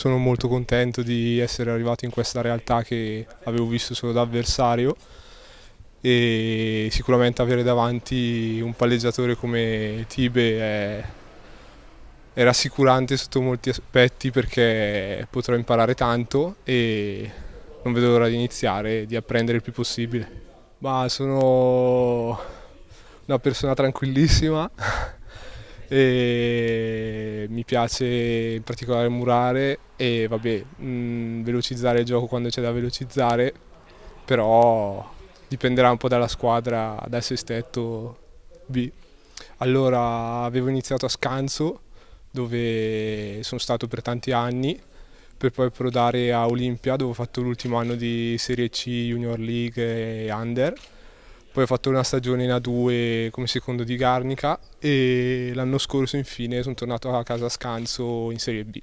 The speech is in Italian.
sono molto contento di essere arrivato in questa realtà che avevo visto solo da avversario e sicuramente avere davanti un palleggiatore come Tibe è, è rassicurante sotto molti aspetti perché potrò imparare tanto e non vedo l'ora di iniziare di apprendere il più possibile. Ma sono una persona tranquillissima e mi piace in particolare murare e vabbè, mh, mm, velocizzare il gioco quando c'è da velocizzare, però dipenderà un po' dalla squadra, dal sestetto B. Allora avevo iniziato a Scanzo dove sono stato per tanti anni per poi approdare a Olimpia dove ho fatto l'ultimo anno di Serie C Junior League e Under poi ho fatto una stagione in A2 come secondo di Garnica e l'anno scorso infine sono tornato a casa a Scanso in Serie B.